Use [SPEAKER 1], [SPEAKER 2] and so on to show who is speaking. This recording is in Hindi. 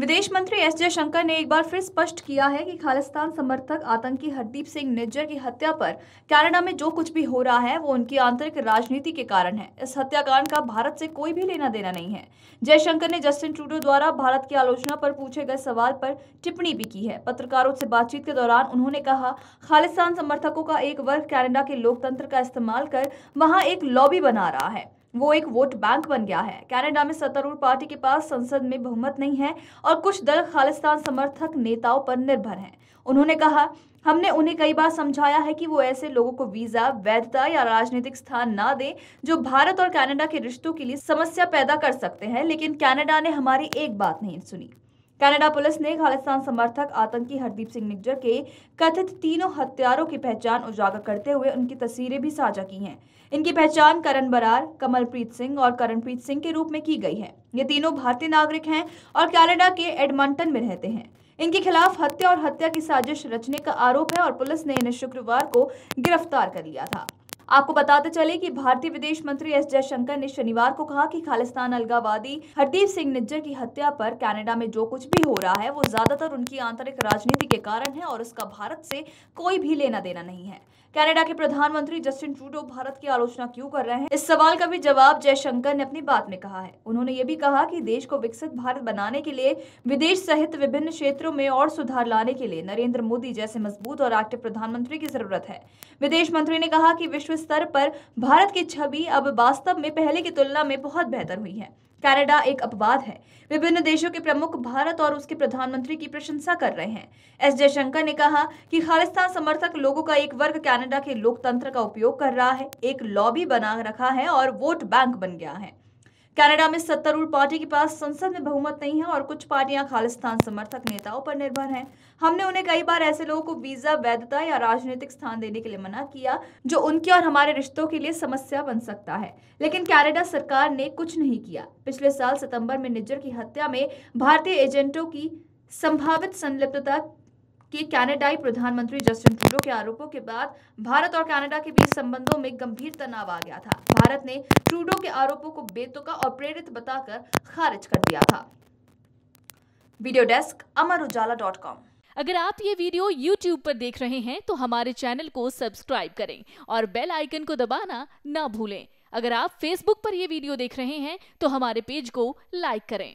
[SPEAKER 1] विदेश मंत्री एस जयशंकर ने एक बार फिर स्पष्ट किया है कि खालिस्तान समर्थक आतंकी हरदीप सिंह निज्जर की हत्या पर कनाडा में जो कुछ भी हो रहा है वो उनकी आंतरिक राजनीति के कारण है इस हत्याकांड का भारत से कोई भी लेना देना नहीं है जयशंकर ने जस्टिन ट्रूडो द्वारा भारत की आलोचना पर पूछे गए सवाल पर टिप्पणी भी की है पत्रकारों से बातचीत के दौरान उन्होंने कहा खालिस्तान समर्थकों का एक वर्ग कैनेडा के लोकतंत्र का इस्तेमाल कर वहाँ एक लॉबी बना रहा है वो एक वोट बैंक बन गया है कनाडा में सत्तारूढ़ पार्टी के पास संसद में बहुमत नहीं है और कुछ दल खालिस्तान समर्थक नेताओं पर निर्भर हैं उन्होंने कहा हमने उन्हें कई बार समझाया है कि वो ऐसे लोगों को वीजा वैधता या राजनीतिक स्थान ना दें जो भारत और कनाडा के रिश्तों के लिए समस्या पैदा कर सकते हैं लेकिन कनाडा ने हमारी एक बात नहीं सुनी कनाडा पुलिस ने खालिस्तान समर्थक आतंकी हरदीप सिंह निज्जर के कथित तीनों हत्यारों की पहचान उजागर करते हुए उनकी तस्वीरें भी साझा की हैं इनकी पहचान करण बरार कमलप्रीत सिंह और करणप्रीत सिंह के रूप में की गई है ये तीनों भारतीय नागरिक हैं और कनाडा के एडमंटन में रहते हैं इनके खिलाफ हत्या और हत्या की साजिश रचने का आरोप है और पुलिस ने इन्हें शुक्रवार को गिरफ्तार कर लिया था आपको बताते चले कि भारतीय विदेश मंत्री एस जयशंकर ने शनिवार को कहा कि खालिस्तान अलगावादी हरदीप सिंह निज्जर की हत्या पर कनाडा में जो कुछ भी हो रहा है वो ज्यादातर उनकी आंतरिक राजनीति के कारण है और उसका भारत से कोई भी लेना देना नहीं है कनाडा के प्रधानमंत्री जस्टिन ट्रूडो भारत की आलोचना क्यों कर रहे हैं इस सवाल का भी जवाब जयशंकर ने अपनी बात में कहा है उन्होंने ये भी कहा कि देश को विकसित भारत बनाने के लिए विदेश सहित विभिन्न क्षेत्रों में और सुधार लाने के लिए नरेंद्र मोदी जैसे मजबूत और एक्टिव प्रधानमंत्री की जरूरत है विदेश मंत्री ने कहा कि विश्व स्तर पर भारत की छवि अब वास्तव में पहले की तुलना में बहुत बेहतर हुई है कनाडा एक अपवाद है विभिन्न देशों के प्रमुख भारत और उसके प्रधानमंत्री की प्रशंसा कर रहे हैं एस जयशंकर ने कहा कि खालिस्तान समर्थक लोगों का एक वर्ग कनाडा के लोकतंत्र का उपयोग कर रहा है एक लॉबी बना रखा है और वोट बैंक बन गया है कनाडा में सत्तारूढ़ पार्टी के पास संसद में बहुमत नहीं है और कुछ पार्टियां खालिस्तान समर्थक नेताओं पर निर्भर हैं हमने उन्हें कई बार ऐसे लोगों को वीजा वैधता या राजनीतिक स्थान देने के लिए मना किया जो उनके और हमारे रिश्तों के लिए समस्या बन सकता है लेकिन कनाडा सरकार ने कुछ नहीं किया पिछले साल सितंबर में निज्जर की हत्या में भारतीय एजेंटों की संभावित संलिप्तता कि कैनेडाई प्रधानमंत्री जस्टिन ट्रूडो के आरोपों के बाद भारत और कनाडा के बीच संबंधों में गंभीर तनाव आ गया था भारत ने ट्रूडो
[SPEAKER 2] के आरोपों को बेतुका और प्रेरित बताकर खारिज कर दिया था video desk Amar Ujala dot com अगर आप ये वीडियो YouTube पर देख रहे हैं तो हमारे चैनल को सब्सक्राइब करें और बेल आइकन को दबाना ना भूलें अगर आप Facebook पर यह वीडियो देख रहे हैं तो हमारे पेज को लाइक करें